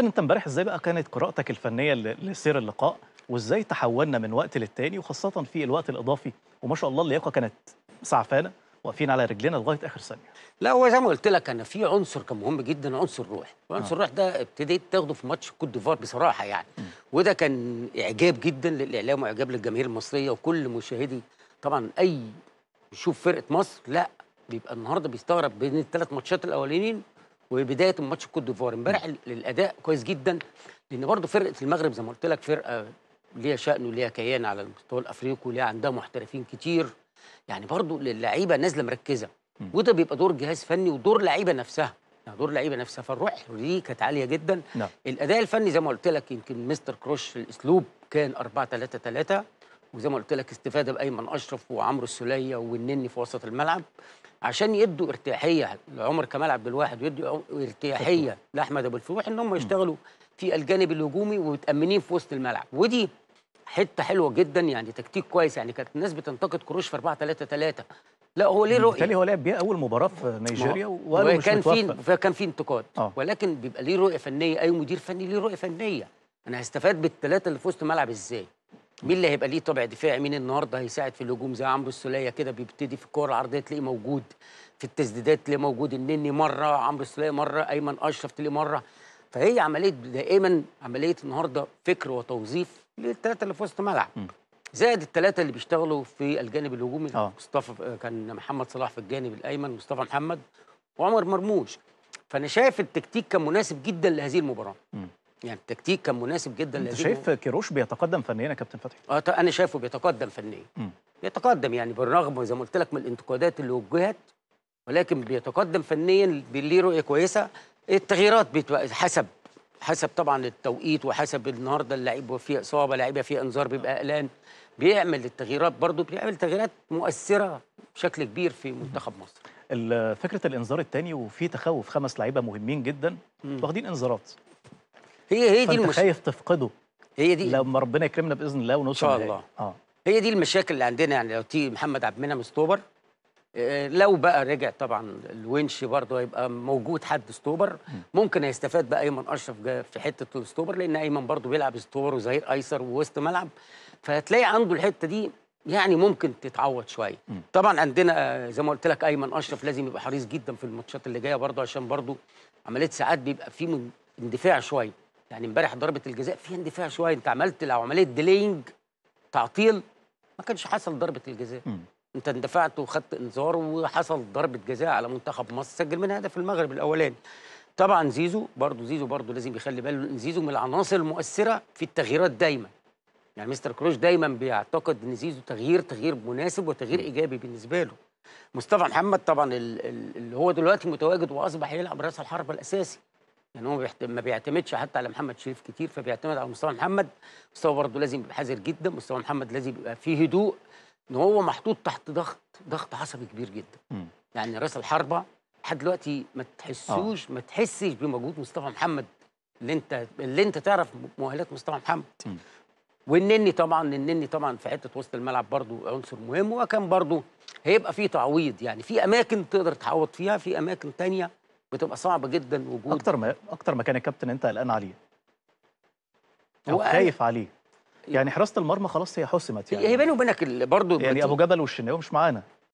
انت امبارح ازاي بقى كانت قراءتك الفنيه لسير اللقاء وازاي تحولنا من وقت للتاني وخاصه في الوقت الاضافي وما شاء الله اللياقه كانت سعفانه واقفين على رجلنا لغايه اخر ثانيه لا هو زي ما قلت لك انا في عنصر كان مهم جدا عنصر الروح وعنصر آه. الروح ده ابتديت تاخده في ماتش كوت ديفوار بصراحه يعني م. وده كان اعجاب جدا للاعلام واعجاب للجماهير المصريه وكل مشاهدي طبعا اي يشوف فرقه مصر لا بيبقى النهارده بيستغرب بين الثلاث ماتشات الاولانيين وبدايه ماتش الكوت ديفوار امبارح الاداء كويس جدا لان برضه فرقه المغرب زي ما قلت لك فرقه ليها شأن وليها كيان على المستوى الافريقي وليها عندها محترفين كتير يعني برضه اللعيبه نازله مركزه وده بيبقى دور جهاز فني ودور لعيبه نفسها يعني دور لعيبه نفسها فالروح دي كانت عاليه جدا لا. نعم. الاداء الفني زي ما قلت لك يمكن مستر كروش في الاسلوب كان 4 3 3 وزي ما قلت لك استفاده بايمن اشرف وعمرو السوليه والنني في وسط الملعب عشان يدوا ارتياحيه لعمر كمال عبد الواحد ويدوا ارتياحيه لاحمد ابو الفتوح ان هم يشتغلوا في الجانب الهجومي ومتامنين في وسط الملعب ودي حته حلوه جدا يعني تكتيك كويس يعني كانت الناس بتنتقد كروش في 4 3 3 لا هو ليه رؤيه بالتالي هو لعب بيها اول مباراه في نيجيريا وكان في كان في انتقاد آه. ولكن بيبقى ليه رؤيه فنيه اي مدير فني ليه رؤيه فنيه انا هستفاد بالثلاثه اللي في وسط الملعب ازاي مين اللي هيبقى ليه طبع دفاعي مين النهارده هيساعد في الهجوم زي عمرو السوليه كده بيبتدي في الكوره العرضيه تلاقيه موجود في التسديدات تلاقيه موجود النني مره عمرو السوليه مره ايمن اشرف تلاقيه مره فهي عمليه دائما عمليه النهارده فكر وتوظيف للثلاثه اللي في وسط الملعب زائد الثلاثه اللي بيشتغلوا في الجانب الهجومي أوه. مصطفى كان محمد صلاح في الجانب الايمن مصطفى محمد وعمر مرموش فانا شايف التكتيك كان مناسب جدا لهذه المباراه م. يعني التكتيك كان مناسب جدا انت شايف كيروش بيتقدم فنيا يا كابتن فتحي؟ اه انا شايفه بيتقدم فنيا بيتقدم يعني بالرغم زي ما قلت لك من الانتقادات اللي وجهت ولكن بيتقدم فنيا ليه رؤيه كويسه التغييرات حسب حسب طبعا التوقيت وحسب النهارده اللعيب فيه اصابه لعيبه فيه انذار بيبقى آه. قلقان بيعمل التغييرات برضه بيعمل تغييرات مؤثره بشكل كبير في منتخب مصر فكره الانذار الثاني وفي تخوف خمس لعيبه مهمين جدا واخدين انذارات هي هي دي المشكله خايف تفقده هي دي لما ربنا يكرمنا باذن الله ونوصل ان شاء الله اه هي دي المشاكل اللي عندنا يعني لو تيجي محمد عبد المنعم ستوبر آه، لو بقى رجع طبعا الونش برضه هيبقى موجود حد ستوبر ممكن هيستفاد بقى ايمن اشرف في حته الستوبر لان ايمن برضه بيلعب ستوبر وظهير ايسر ووسط ملعب فهتلاقي عنده الحته دي يعني ممكن تتعوض شويه طبعا عندنا آه، زي ما قلت لك ايمن اشرف لازم يبقى حريص جدا في الماتشات اللي جايه برضه عشان برضه عمليه ساعات بيبقى في اندفاع شويه يعني امبارح ضربه الجزاء فيها اندفاع شويه انت عملت لو عمليه ديلينج تعطيل ما كانش حصل ضربه الجزاء م. انت اندفعت وخدت انذار وحصل ضربه جزاء على منتخب مصر سجل منها هدف المغرب الاولاني طبعا زيزو برضه زيزو برضه لازم يخلي باله ان زيزو من العناصر المؤثره في التغييرات دايما يعني مستر كروش دايما بيعتقد ان زيزو تغيير تغيير مناسب وتغيير ايجابي بالنسبه له مصطفى محمد طبعا اللي هو دلوقتي متواجد واصبح يلعب راس الحربه الاساسي يعني هو ما بيعتمدش حتى على محمد شريف كتير فبيعتمد على مستوى محمد مستوى برضه لازم يبقى حذر جدا مستوى محمد لازم يبقى فيه هدوء ان هو محطوط تحت ضغط ضغط عصبي كبير جدا م. يعني راس الحربه لحد دلوقتي ما تحسوش أوه. ما تحسش بمجهود مصطفى محمد اللي انت اللي انت تعرف مؤهلات مصطفى محمد م. والنني طبعا النني طبعا في حته وسط الملعب برضه عنصر مهم وكان برضه هيبقى فيه تعويض يعني في اماكن تقدر تعوض فيها في اماكن ثانيه بتبقى صعبه جدا وجود اكتر ما اكتر مكان يا كابتن انت قلقان عليه او خايف عليه يعني حراسه المرمى خلاص هي حسمت يعني هي بيني وبينك برضه يعني ابو جبل والشناوي مش معانا